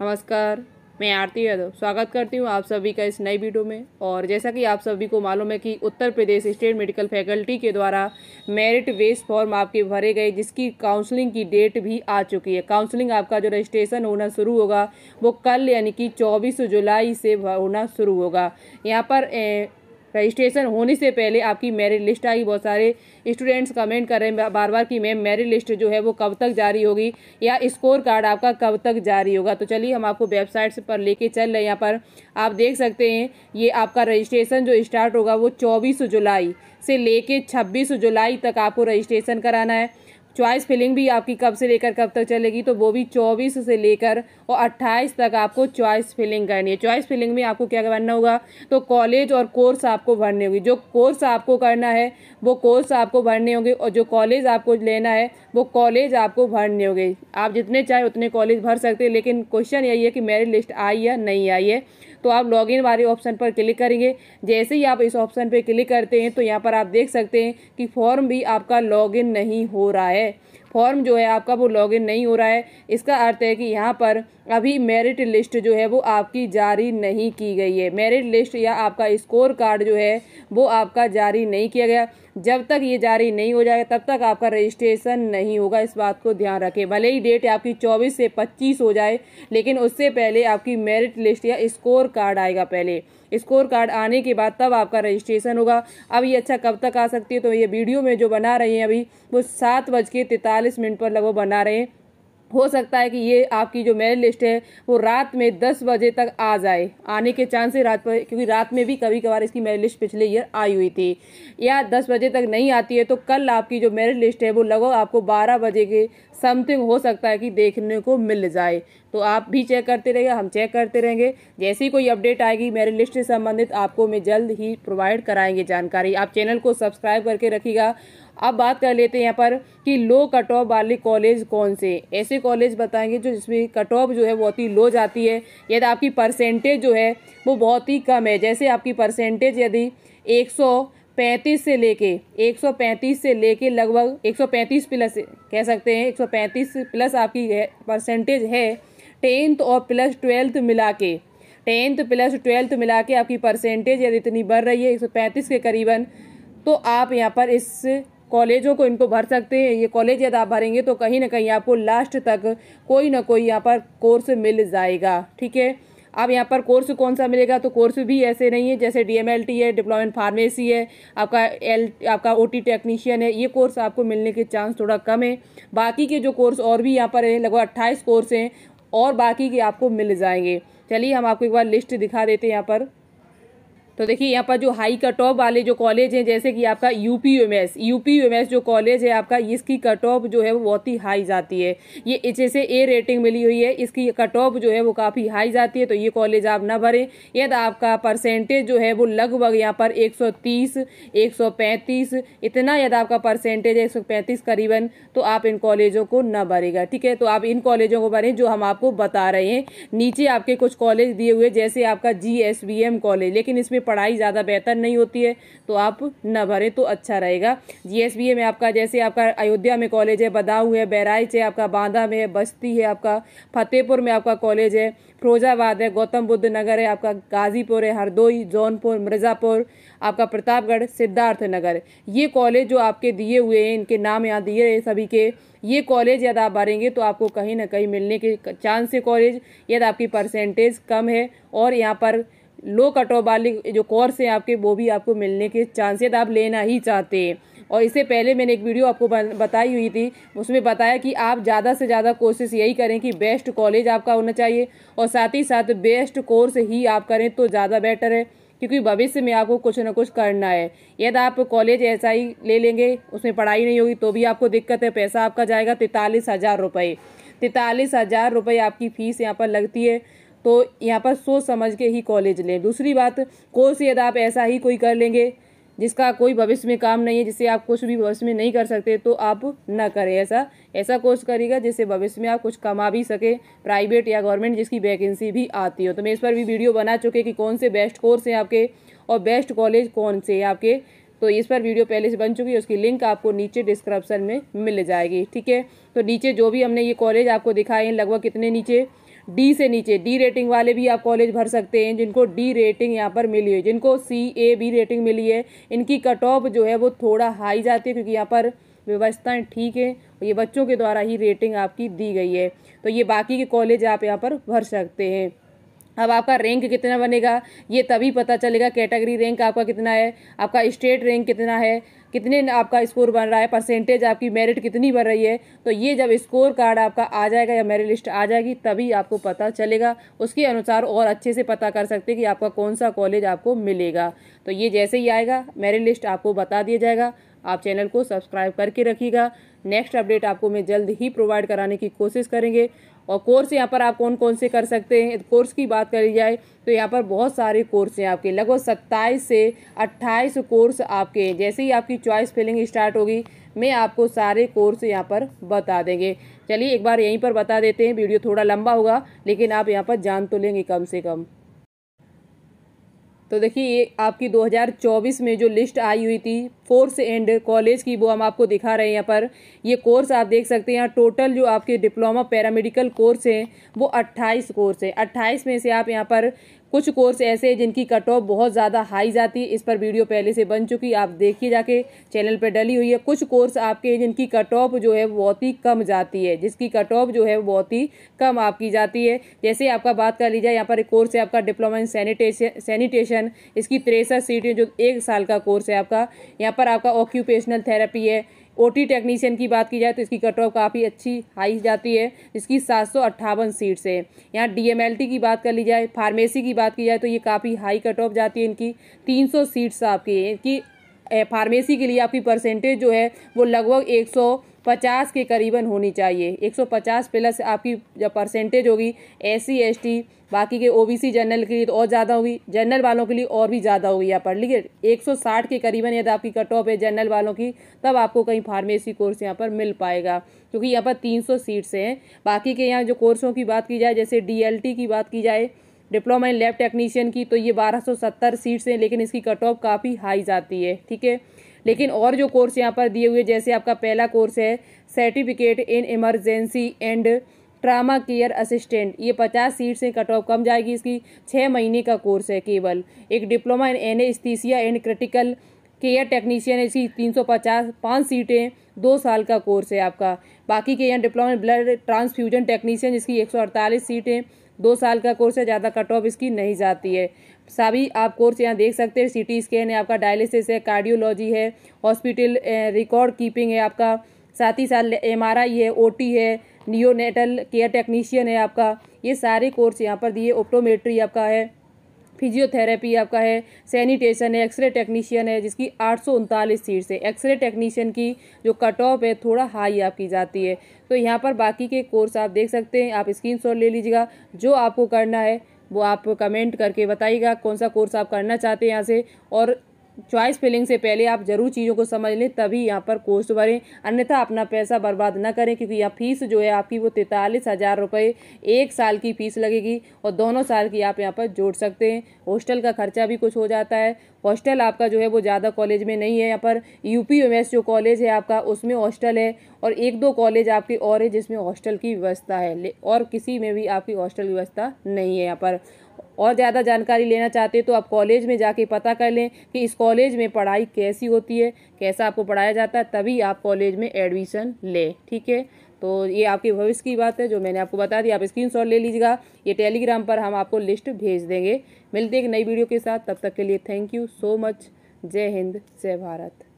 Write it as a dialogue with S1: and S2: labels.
S1: नमस्कार मैं आरती यादव स्वागत करती हूँ आप सभी का इस नई वीडियो में और जैसा कि आप सभी को मालूम है कि Uttar Pradesh state medical faculty के द्वारा मेरिट बेस फॉर्म आपके भरे गए जिसकी काउंसलिंग की डेट भी आ चुकी है काउंसलिंग आपका जो रजिस्ट्रेशन होना शुरू होगा वो कल यानी कि चौबीस जुलाई से होना शुरू होगा यहाँ पर ए, रजिस्ट्रेशन होने से पहले आपकी मेरिट लिस्ट आएगी बहुत सारे स्टूडेंट्स कमेंट कर रहे हैं बार बार कि मैम मेरिट लिस्ट जो है वो कब तक जारी होगी या स्कोर कार्ड आपका कब तक जारी होगा तो चलिए हम आपको वेबसाइट्स पर लेके चल रहे हैं यहाँ पर आप देख सकते हैं ये आपका रजिस्ट्रेशन जो स्टार्ट होगा वो चौबीस जुलाई से लेके छब्बीस जुलाई तक आपको रजिस्ट्रेशन कराना है चॉइस फिलिंग भी आपकी कब से लेकर कब तक चलेगी तो वो भी चौबीस से लेकर और अट्ठाईस तक आपको चॉइस फिलिंग करनी है चॉइस फिलिंग में आपको क्या करना होगा तो कॉलेज और कोर्स आपको भरने होगी जो कोर्स आपको करना है वो कोर्स आपको भरने होंगे और जो कॉलेज आपको लेना है वो कॉलेज आपको भरने होंगे आप जितने चाहे उतने कॉलेज भर सकते हैं लेकिन क्वेश्चन यही है कि मेरिट लिस्ट आई या नहीं आई है तो आप लॉगिन वाले ऑप्शन पर क्लिक करेंगे जैसे ही आप इस ऑप्शन पर क्लिक करते हैं तो यहाँ पर आप देख सकते हैं कि फॉर्म भी आपका लॉगिन नहीं हो रहा है फॉर्म जो है आपका वो लॉगिन नहीं हो रहा है इसका अर्थ है कि यहाँ पर अभी मेरिट लिस्ट जो है वो आपकी जारी नहीं की गई है मेरिट लिस्ट या आपका स्कोर कार्ड जो है वो आपका जारी नहीं किया गया जब तक ये जारी नहीं हो जाएगा तब तक आपका रजिस्ट्रेशन नहीं होगा इस बात को ध्यान रखें भले ही डेट आपकी 24 से 25 हो जाए लेकिन उससे पहले आपकी मेरिट लिस्ट या स्कोर कार्ड आएगा पहले स्कोर कार्ड आने के बाद तब आपका रजिस्ट्रेशन होगा अब ये अच्छा कब तक आ सकती है तो ये वीडियो में जो बना रहे हैं अभी वो सात बज के तैंतालीस मिनट पर लगभग बना रहे हैं हो सकता है कि ये आपकी जो मेरिट लिस्ट है वो रात में दस बजे तक आ जाए आने के चांस है रात पर क्योंकि रात में भी कभी कभार इसकी मेरिट लिस्ट पिछले ईयर आई हुई थी या दस बजे तक नहीं आती है तो कल आपकी जो मेरिट लिस्ट है वो लगभग आपको बारह बजे के समथिंग हो सकता है कि देखने को मिल जाए तो आप भी चेक करते रहिए हम चेक करते रहेंगे ही कोई अपडेट आएगी मेरे लिस्ट से संबंधित आपको मैं जल्द ही प्रोवाइड कराएंगे जानकारी आप चैनल को सब्सक्राइब करके रखिएगा अब बात कर लेते हैं यहाँ पर कि लो कट ऑफ वाले कॉलेज कौन से ऐसे कॉलेज बताएंगे जो जिसमें कट ऑफ जो है बहुत ही लो जाती है यदि आपकी परसेंटेज जो है वो बहुत ही कम है जैसे आपकी परसेंटेज यदि एक सौ पैंतीस से लेके 135 से लेके लगभग 135 प्लस कह सकते हैं 135 प्लस आपकी परसेंटेज है टेंथ और प्लस ट्वेल्थ मिला के टेंथ प्लस ट्वेल्थ मिला के आपकी परसेंटेज यदि इतनी बढ़ रही है 135 के करीबन तो आप यहाँ पर इस कॉलेजों को इनको भर सकते हैं ये कॉलेज यदि आप भरेंगे तो कहीं ना कहीं आपको लास्ट तक कोई ना कोई यहाँ पर कोर्स मिल जाएगा ठीक है अब यहाँ पर कोर्स कौन सा मिलेगा तो कोर्स भी ऐसे नहीं है जैसे डी है डिप्लोमा फार्मेसी है आपका एल आपका ओ टेक्नीशियन है ये कोर्स आपको मिलने के चांस थोड़ा कम है बाकी के जो कोर्स और भी यहाँ पर हैं लगभग अट्ठाईस कोर्स हैं और बाकी के आपको मिल जाएंगे चलिए हम आपको एक बार लिस्ट दिखा देते हैं यहाँ पर तो देखिए यहाँ पर जो हाई कट ऑफ वाले जो कॉलेज हैं जैसे कि आपका U P M S U P M S जो कॉलेज है आपका इसकी कट ऑफ जो है वो बहुत ही हाई जाती है ये एस ए रेटिंग मिली हुई है इसकी कट ऑफ जो है वो काफ़ी हाई जाती है तो ये कॉलेज आप ना भरें यद आपका परसेंटेज जो है वो लगभग यहाँ पर एक सौ तीस एक सौ पैंतीस इतना यदि आपका परसेंटेज है एक सौ पैंतीस करीबन तो आप इन कॉलेजों को ना भरेगा ठीक है तो आप इन कॉलेजों को भरें जो हम आपको बता रहे हैं नीचे आपके कुछ कॉलेज दिए हुए जैसे आपका G S B M college लेकिन इसमें पढ़ाई ज़्यादा बेहतर नहीं होती है तो आप न भरें तो अच्छा रहेगा जी में आपका जैसे आपका अयोध्या में कॉलेज है बदाऊ है बहराइच है आपका बांदा में है बस्ती है आपका फतेहपुर में आपका कॉलेज है फिरोजाबाद है गौतम बुद्ध नगर है आपका गाजीपुर है हरदोई जौनपुर मिर्ज़ापुर आपका प्रतापगढ़ सिद्धार्थ नगर ये कॉलेज जो आपके दिए हुए हैं इनके नाम यहाँ दिए हैं सभी के ये कॉलेज यदि आप भरेंगे तो आपको कहीं ना कहीं मिलने के चांस है कॉलेज यदि आपकी परसेंटेज कम है और यहाँ पर लो कट ऑफ वाले जो कोर्स हैं आपके वो भी आपको मिलने के चांसेस आप लेना ही चाहते हैं और इससे पहले मैंने एक वीडियो आपको बताई हुई थी उसमें बताया कि आप ज़्यादा से ज़्यादा कोशिश यही करें कि बेस्ट कॉलेज आपका होना चाहिए और साथ ही साथ बेस्ट कोर्स ही आप करें तो ज़्यादा बेटर है क्योंकि भविष्य में आपको कुछ ना कुछ करना है यदि आप कॉलेज ऐसा ही ले लेंगे उसमें पढ़ाई नहीं होगी तो भी आपको दिक्कत है पैसा आपका जाएगा तैंतालीस हज़ार रुपये तैंतालीस हज़ार रुपये आपकी फ़ीस यहाँ पर लगती है तो यहाँ पर सोच समझ के ही कॉलेज लें दूसरी बात कोर्स यदि आप ऐसा ही कोई कर लेंगे जिसका कोई भविष्य में काम नहीं है जिसे आप कुछ भी भविष्य में नहीं कर सकते तो आप ना करें ऐसा ऐसा कोर्स करिएगा जिससे भविष्य में आप कुछ कमा भी सके प्राइवेट या गवर्नमेंट जिसकी वैकेंसी भी आती हो तो मैं इस पर भी वीडियो बना चुके कि कौन से बेस्ट कोर्स हैं आपके और बेस्ट कॉलेज कौन से हैं आपके तो इस पर वीडियो पहले से बन चुकी है उसकी लिंक आपको नीचे डिस्क्रिप्शन में मिल जाएगी ठीक है तो नीचे जो भी हमने ये कॉलेज आपको दिखाए हैं लगभग कितने नीचे डी से नीचे डी रेटिंग वाले भी आप कॉलेज भर सकते हैं जिनको डी रेटिंग यहाँ पर मिली है जिनको सी ए बी रेटिंग मिली है इनकी कट ऑफ जो है वो थोड़ा हाई जाती है क्योंकि यहाँ पर व्यवस्थाएं ठीक है और ये बच्चों के द्वारा ही रेटिंग आपकी दी गई है तो ये बाकी के कॉलेज आप यहाँ पर भर सकते हैं अब आपका रैंक कितना बनेगा ये तभी पता चलेगा कैटेगरी रैंक आपका कितना है आपका स्टेट रैंक कितना है कितने आपका स्कोर बन रहा है परसेंटेज आपकी मेरिट कितनी बन रही है तो ये जब स्कोर कार्ड आपका आ जाएगा या मेरिट लिस्ट आ जाएगी तभी आपको पता चलेगा उसके अनुसार और अच्छे से पता कर सकते हैं कि आपका कौन सा कॉलेज आपको मिलेगा तो ये जैसे ही आएगा मेरिट लिस्ट आपको बता दिया जाएगा आप चैनल को सब्सक्राइब करके रखिएगा नेक्स्ट अपडेट आपको मैं जल्द ही प्रोवाइड कराने की कोशिश करेंगे और कोर्स यहाँ पर आप कौन कौन से कर सकते हैं कोर्स की बात करी जाए तो यहाँ पर बहुत सारे कोर्स हैं आपके लगभग सत्ताईस से अट्ठाईस कोर्स आपके हैं जैसे ही आपकी चॉइस फिलिंग स्टार्ट होगी मैं आपको सारे कोर्स यहाँ पर बता देंगे चलिए एक बार यहीं पर बता देते हैं वीडियो थोड़ा लंबा होगा लेकिन आप यहाँ पर जान तो लेंगे कम से कम तो देखिए ये आपकी 2024 में जो लिस्ट आई हुई थी फोर्स एंड कॉलेज की वो हम आपको दिखा रहे हैं यहाँ पर ये कोर्स आप देख सकते हैं यहाँ टोटल जो आपके डिप्लोमा पैरामेडिकल कोर्स हैं वो अट्ठाईस कोर्स है अट्ठाईस में से आप यहाँ पर कुछ कोर्स ऐसे हैं जिनकी कट ऑफ बहुत ज़्यादा हाई जाती है इस पर वीडियो पहले से बन चुकी आप देखिए जाके चैनल पर डली हुई है कुछ कोर्स आपके हैं जिनकी कट ऑफ जो है बहुत ही कम जाती है जिसकी कट ऑफ जो है बहुत ही कम आपकी जाती है जैसे आपका बात कर लीजिए यहाँ पर एक कोर्स है आपका डिप्लोमा इन सैनिटेशन सैनिटेशन इसकी तिरसठ सीटें जो एक साल का कोर्स है आपका यहाँ पर आपका ऑक्यूपेशनल थेरेपी है ओटी टेक्नीशियन की बात की जाए तो इसकी कट ऑफ काफ़ी अच्छी हाई जाती है इसकी सात सौ अट्ठावन सीट्स है यहाँ डीएमएलटी की बात कर ली जाए फार्मेसी की बात की जाए तो ये काफ़ी हाई कट ऑफ जाती है इनकी तीन सौ सीट्स आपकी इनकी फार्मेसी के लिए आपकी परसेंटेज जो है वो लगभग एक सौ पचास के करीबन होनी चाहिए एक सौ पचास प्लस आपकी जब परसेंटेज होगी एस सी बाकी के ओ बी सी जनरल के लिए तो और ज़्यादा होगी जनरल वालों के लिए और भी ज़्यादा होगी यहाँ पर लिखिए साठ के करीबन यदि आपकी कट ऑफ है जनरल वालों की तब आपको कहीं फार्मेसी कोर्स यहाँ पर मिल पाएगा क्योंकि यहाँ पर तीन सौ सीट्स हैं बाकी के यहाँ जो कोर्सों की बात की जाए जैसे डी एल टी की बात की जाए डिप्लोमा इन लैब टेक्नीशियन की तो ये बारह सौ सत्तर सीट्स हैं लेकिन इसकी कट ऑफ काफ़ी हाई जाती है ठीक है लेकिन और जो कोर्स यहाँ पर दिए हुए जैसे आपका पहला कोर्स है certificate in emergency and trauma care assistant ये पचास सीट से कट ऑफ कम जाएगी इसकी छः महीने का कोर्स है केवल एक diploma in N and critical care technician है इसकी तीन सौ पचास पाँच सीटें दो साल का कोर्स है आपका बाकी के यहाँ डिप्लोमा ब्लड ट्रांसफ्यूजन टेक्नीशियन जिसकी एक सीटें दो साल का कोर्स है ज़्यादा कट ऑफ इसकी नहीं जाती है सभी आप कोर्स यहाँ देख सकते हैं सी टी स्कैन है आपका डायलिसिस है कार्डियोलॉजी है हॉस्पिटल रिकॉर्ड कीपिंग है आपका साथ ही साथ एम आर आई है ओ टी है नियोनेटल केयर टेक्नीशियन है आपका ये सारे कोर्स यहाँ पर दिए ओप्टोमेट्री आपका है फिजियोथेरेपी आपका है सैनिटेशन है एक्सरे टेक्नीशियन है जिसकी आठ सीट्स है एक्सरे टेक्नीशियन की जो कट ऑफ है थोड़ा हाई आपकी जाती है तो यहाँ पर बाकी के कोर्स आप देख सकते हैं आप स्क्रीन ले लीजिएगा जो आपको करना है वो आप कमेंट करके बताइएगा कौन सा कोर्स आप करना चाहते हैं यहाँ से और चॉइस फिलिंग से पहले आप ज़रूर चीज़ों को समझ लें तभी यहाँ पर कोस्ट भरें अन्यथा अपना पैसा बर्बाद ना करें क्योंकि यह फीस जो है आपकी वो तैंतालीस हज़ार रुपये एक साल की फ़ीस लगेगी और दोनों साल की आप यहाँ पर जोड़ सकते हैं हॉस्टल का खर्चा भी कुछ हो जाता है हॉस्टल आपका जो है वो ज़्यादा कॉलेज में नहीं है यहाँ पर यू पी जो कॉलेज है आपका उसमें हॉस्टल है और एक दो कॉलेज आपके और है जिसमें हॉस्टल की व्यवस्था है और किसी में भी आपकी हॉस्टल व्यवस्था नहीं है यहाँ पर और ज़्यादा जानकारी लेना चाहते हैं तो आप कॉलेज में जाके पता कर लें कि इस कॉलेज में पढ़ाई कैसी होती है कैसा आपको पढ़ाया जाता है तभी आप कॉलेज में एडमिशन लें ठीक है तो ये आपके भविष्य की बात है जो मैंने आपको बता दी आप शॉट ले लीजिएगा ये टेलीग्राम पर हम आपको लिस्ट भेज देंगे मिलते एक नई वीडियो के साथ तब तक के लिए थैंक यू सो मच जय हिंद जय भारत